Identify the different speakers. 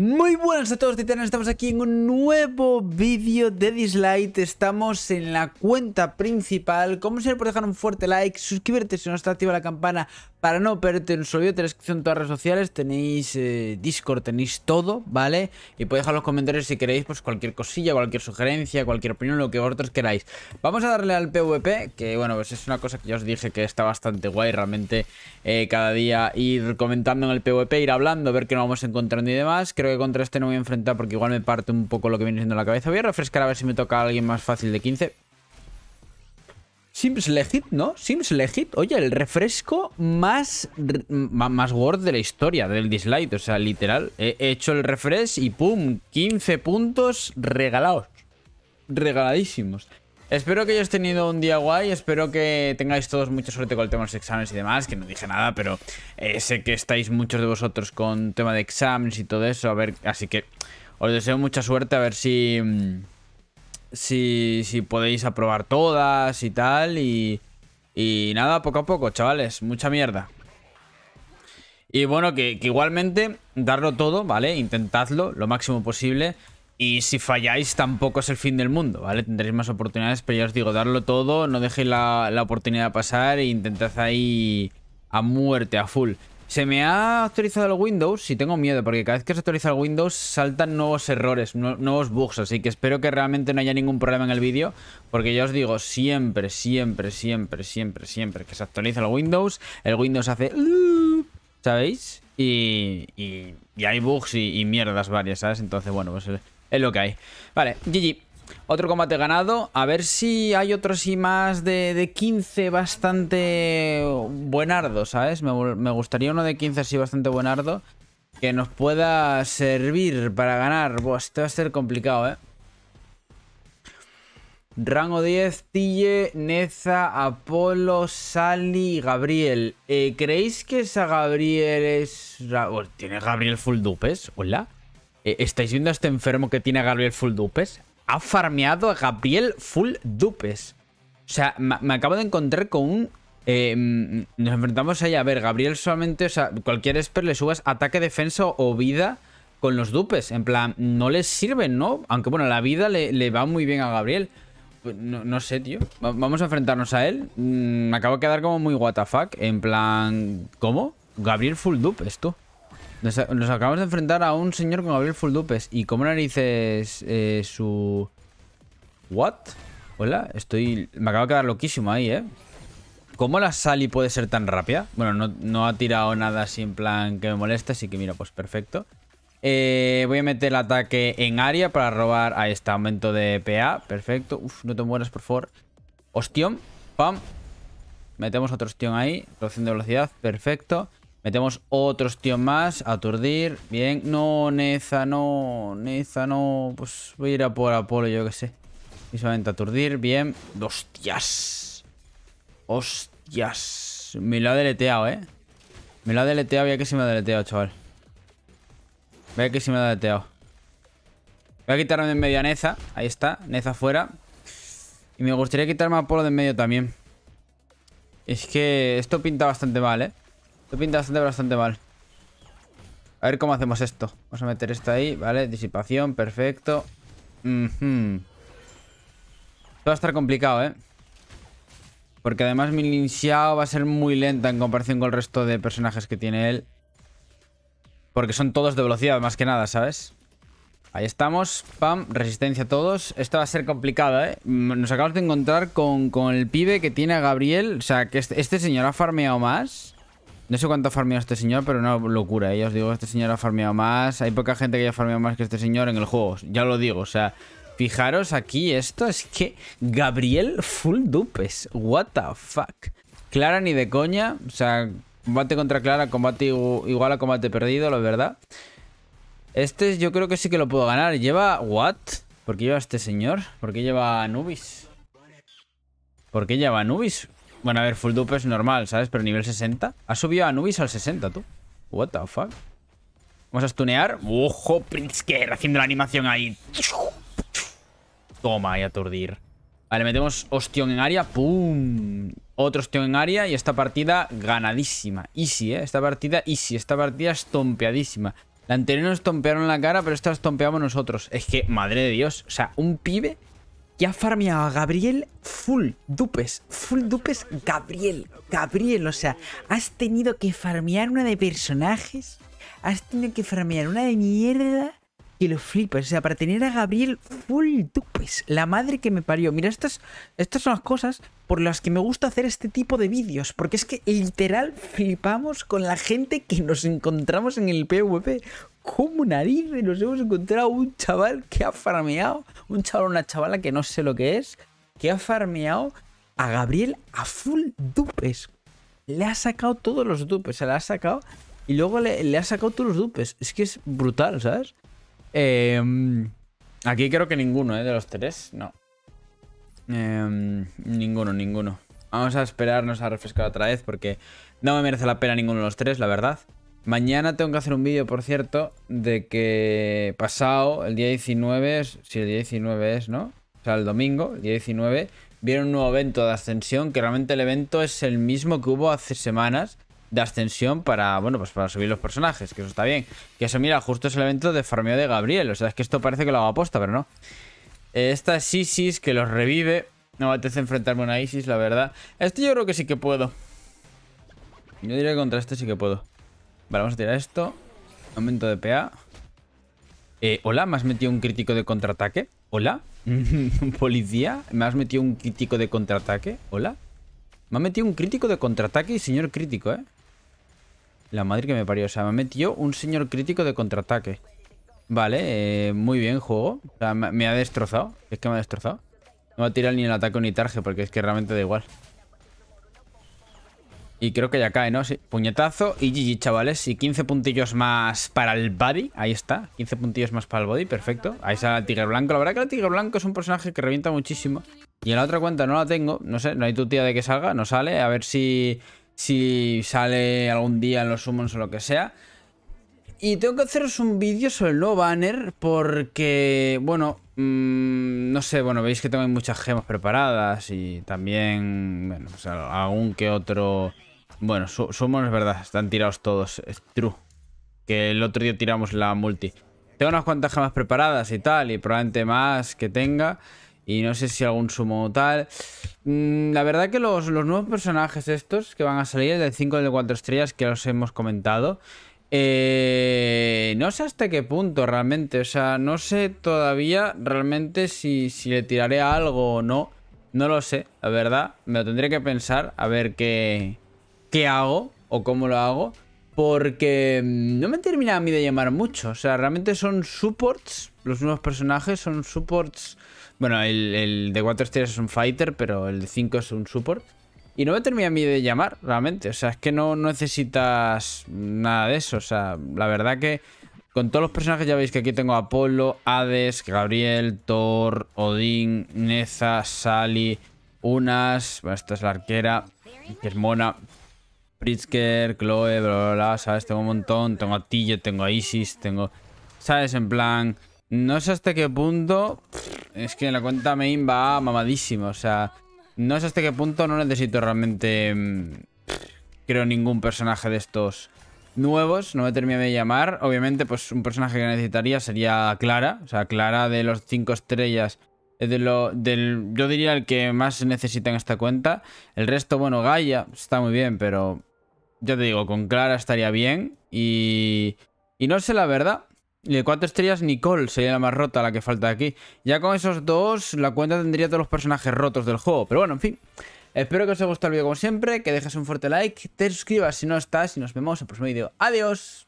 Speaker 1: Muy buenas a todos titanes, estamos aquí en un nuevo vídeo de Dislike, estamos en la cuenta principal, como siempre por dejar un fuerte like, suscribirte si no está activa la campana para no perderte el subido, tenéis que en todas las redes sociales, tenéis eh, Discord, tenéis todo, ¿vale? Y podéis dejar los comentarios si queréis, pues cualquier cosilla, cualquier sugerencia, cualquier opinión, lo que vosotros queráis. Vamos a darle al PvP, que bueno, pues es una cosa que ya os dije que está bastante guay, realmente eh, cada día ir comentando en el PvP, ir hablando, ver qué nos vamos encontrando y demás. Creo que contra este no voy a enfrentar porque igual me parte un poco lo que viene siendo la cabeza. Voy a refrescar a ver si me toca alguien más fácil de 15. Sims Legit, ¿no? Sims Legit, oye, el refresco más, más gordo de la historia del dislike, o sea, literal. He hecho el refresh y ¡pum! 15 puntos regalados. Regaladísimos. Espero que hayáis tenido un día guay, espero que tengáis todos mucha suerte con el tema de los exámenes y demás, que no dije nada, pero eh, sé que estáis muchos de vosotros con tema de exámenes y todo eso, a ver, así que os deseo mucha suerte, a ver si... Mm, si, si podéis aprobar todas y tal. Y, y nada, poco a poco, chavales, mucha mierda. Y bueno, que, igualmente darlo todo, ¿vale? Intentadlo lo máximo posible. Y si falláis, tampoco es el fin del mundo, ¿vale? Tendréis más oportunidades, pero ya os digo, darlo todo, no dejéis la, la oportunidad pasar e intentad ahí a muerte, a full. Se me ha actualizado el Windows y tengo miedo porque cada vez que se actualiza el Windows saltan nuevos errores, nuevos bugs, así que espero que realmente no haya ningún problema en el vídeo porque ya os digo, siempre, siempre, siempre, siempre, siempre que se actualiza el Windows, el Windows hace... ¿Sabéis? Y, y, hay bugs y, mierdas varias, ¿sabes? Entonces, bueno, pues eh, es lo que hay. Vale, GG. Otro combate ganado. A ver si hay otros y más de, 15 bastante buenardo, ¿sabes? Me, gustaría uno de 15 así bastante buenardo. Que nos pueda servir para ganar. Buah, esto va a ser complicado, ¿eh? Rango 10, Tille, Neza, Apolo, Sally Gabriel. Eh, ¿Creéis que esa Gabriel es... Oh, ¿Tiene Gabriel full dupes? ¿Hola? Eh, ¿Estáis viendo a este enfermo que tiene Gabriel full dupes? ha farmeado a Gabriel full dupes. O sea, me, acabo de encontrar con un... Eh, nos enfrentamos ahí, a ver, Gabriel solamente, o sea, cualquier esper le subas ataque, defensa o vida con los dupes. En plan, no les sirven, ¿no? Aunque bueno, la vida le, va muy bien a Gabriel. Pues, no, sé, tío. Vamos a enfrentarnos a él. Mm, me acabo de quedar como muy WTF, En plan, ¿cómo? Gabriel full dupes, tú. Nos, acabamos de enfrentar a un señor con Gabriel Fuldupes. ¿Y cómo narices eh, su...? ¿What? Hola, estoy... Me acabo de quedar loquísimo ahí, ¿eh? ¿Cómo la Sally puede ser tan rápida? Bueno, no, ha tirado nada sin plan que me moleste, así que mira, pues perfecto. Eh, voy a meter el ataque en área para robar a este aumento de PA. Perfecto. Uf, no te mueras, por favor. Ostión. Pam. Metemos otro ostión ahí. Reducción de velocidad. Perfecto. Metemos otros tíos más. Aturdir. Bien. No, Neza, no. Neza, no. Pues voy a ir a por Apolo, yo que sé. Y solamente aturdir. Bien. ¡Hostias! ¡Hostias! Me lo ha deleteado, ¿eh? Me lo ha deleteado. Vea que se me ha deleteado, chaval. Vea que se me ha deleteado. Voy a quitarme de en medio a Neza. Ahí está. Neza fuera. Y me gustaría quitarme a Apolo de en medio también. Es que esto pinta bastante mal, ¿eh? Esto pinta bastante, bastante mal. A ver cómo hacemos esto. Vamos a meter esto ahí, ¿vale? Disipación, perfecto. Esto va a estar complicado, ¿eh? Porque además mi Lin va a ser muy lenta en comparación con el resto de personajes que tiene él. Porque son todos de velocidad, más que nada, ¿sabes? Ahí estamos. Pam, resistencia a todos. Esto va a ser complicado, ¿eh? Nos acabamos de encontrar con, el pibe que tiene a Gabriel. O sea, que este, este señor ha farmeado más. No sé cuánto ha farmeado este señor, pero una locura. y ¿eh? Ya os digo, este señor ha farmeado más. Hay poca gente que haya farmeado más que este señor en el juego. Ya lo digo, o sea... Fijaros aquí, esto es que Gabriel full dupes. What the fuck. Clara ni de coña. O sea, combate contra Clara, combate igual a combate perdido, la verdad. Este yo creo que sí que lo puedo ganar. Lleva... ¿What? ¿Por qué lleva este señor? ¿Por qué lleva Anubis? ¿Por qué lleva Anubis? Bueno, a ver, full dupe es normal, ¿sabes? Pero nivel 60. Ha subido a Nubis al 60, tú. What the fuck. Vamos a stunear. ¡Ojo, Pritzker! Haciendo la animación ahí. Toma, y aturdir. Vale, metemos ostión en área. ¡Pum! Otro ostión en área y esta partida ganadísima. Easy, ¿eh? Esta partida easy. Esta partida estompeadísima. La anterior nos estompearon la cara, pero esta estompeamos nosotros. Es que, madre de Dios. O sea, un pibe ya ha farmeado a Gabriel full dupes, full dupes Gabriel, Gabriel, o sea, has tenido que farmear una de personajes, has tenido que farmear una de mierda que lo flipas, o sea, para tener a Gabriel full dupes, la madre que me parió. Mira, estas, estas son las cosas por las que me gusta hacer este tipo de vídeos, porque es que literal flipamos con la gente que nos encontramos en el PvP, como nadie nos hemos encontrado un chaval que ha farmeado? Un chaval, una chavala que no sé lo que es, que ha farmeado a Gabriel a full dupes. Le ha sacado todos los dupes, se le ha sacado y luego le, ha sacado todos los dupes. Es que es brutal, ¿sabes? Em, aquí creo que ninguno, ¿eh? De los tres, no. Em, ninguno, ninguno. Vamos a esperarnos a refrescar otra vez porque no me merece la pena ninguno de los tres, la verdad. Mañana tengo que hacer un vídeo, por cierto, de que pasado, el día 19, si el día 19 es, ¿no? O sea, el domingo, el día 19, viene un nuevo evento de ascensión, que realmente el evento es el mismo que hubo hace semanas de ascensión para, bueno, pues para subir los personajes, que eso está bien. Que eso, mira, justo es el evento de farmeo de Gabriel, o sea, es que esto parece que lo hago aposta, pero no. esta es Isis que los revive, no me apetece enfrentarme a una Isis, la verdad. este yo creo que sí que puedo. Yo diría que contra este sí que puedo. Vale, vamos a tirar esto. Aumento de PA. Eh, Hola, ¿me has metido un crítico de contraataque? Hola. Policía, ¿me has metido un crítico de contraataque? Hola. Me ha metido un crítico de contraataque y señor crítico, ¿eh? La madre que me parió. O sea, me ha metido un señor crítico de contraataque. Vale, eh, muy bien, juego. O sea, me, me ha destrozado. Es que me ha destrozado. No va a tirar ni el ataque ni tarje porque es que realmente da igual. Y creo que ya cae, ¿no? Sí. Puñetazo y GG, chavales. Y 15 puntillos más para el body. Ahí está. 15 puntillos más para el body. Perfecto. Ahí sale el tigre blanco. La verdad que el tigre blanco es un personaje que revienta muchísimo. Y en la otra cuenta no la tengo. No sé, no hay tutía de que salga. No sale. A ver si, si sale algún día en los summons o lo que sea. Y tengo que haceros un vídeo sobre el nuevo banner porque, bueno, mm, no sé, bueno, veis que tengo muchas gemas preparadas y también, bueno, o pues, algún que otro bueno, sumos es verdad, están tirados todos. Es true. Que el otro día tiramos la multi. Tengo unas cuantas gemas preparadas y tal, y probablemente más que tenga. Y no sé si algún sumo o tal. Mm, la verdad que los, nuevos personajes estos que van a salir, del 5 de del 4 estrellas, que os los hemos comentado. Eh, no sé hasta qué punto realmente. O sea, no sé todavía realmente si, si le tiraré algo o no. No lo sé, la verdad. Me lo tendré que pensar a ver qué qué hago o cómo lo hago, porque mm, no me termina a mí de llamar mucho. O sea, realmente son supports, los nuevos personajes son supports. Bueno, el, de 4 estrellas es un fighter, pero el de 5 es un support. Y no me termina a mí de llamar, realmente. O sea, es que no necesitas nada de eso. O sea, la verdad que con todos los personajes ya veis que aquí tengo Apolo, Hades, Gabriel, Thor, Odín, Neza, Sally, Unas, bueno, esta es la arquera, que es mona, Pritzker, Chloe, bla, bla, bla, ¿sabes? Tengo un montón, tengo a Tille, tengo a Isis, tengo... ¿Sabes? En plan, no sé hasta qué punto... Es que la cuenta main va mamadísima, o sea... No sé hasta qué punto no necesito realmente... Mm, creo ningún personaje de estos nuevos, no me termina de llamar. Obviamente, pues un personaje que necesitaría sería Clara. O sea, Clara de los cinco estrellas eh, de lo, del, yo diría el que más necesita en esta cuenta. El resto, bueno, Gaia está muy bien, pero ya te digo, con Clara estaría bien. Y. Y no sé la verdad. Y de cuatro estrellas, Nicole sería la más rota, la que falta aquí. Ya con esos dos, la cuenta tendría todos los personajes rotos del juego. Pero bueno, en fin. Espero que os haya gustado el vídeo como siempre, que dejes un fuerte like, te suscribas si no estás y nos vemos en el próximo vídeo. ¡Adiós!